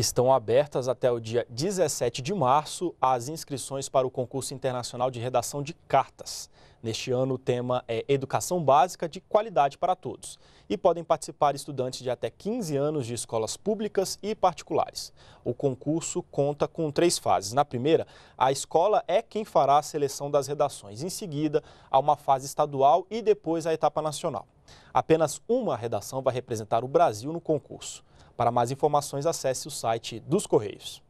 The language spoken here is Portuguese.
Estão abertas até o dia 17 de março as inscrições para o concurso internacional de redação de cartas. Neste ano, o tema é Educação Básica de Qualidade para Todos. E podem participar estudantes de até 15 anos de escolas públicas e particulares. O concurso conta com três fases. Na primeira, a escola é quem fará a seleção das redações. Em seguida, há uma fase estadual e depois a etapa nacional. Apenas uma redação vai representar o Brasil no concurso. Para mais informações, acesse o site dos Correios.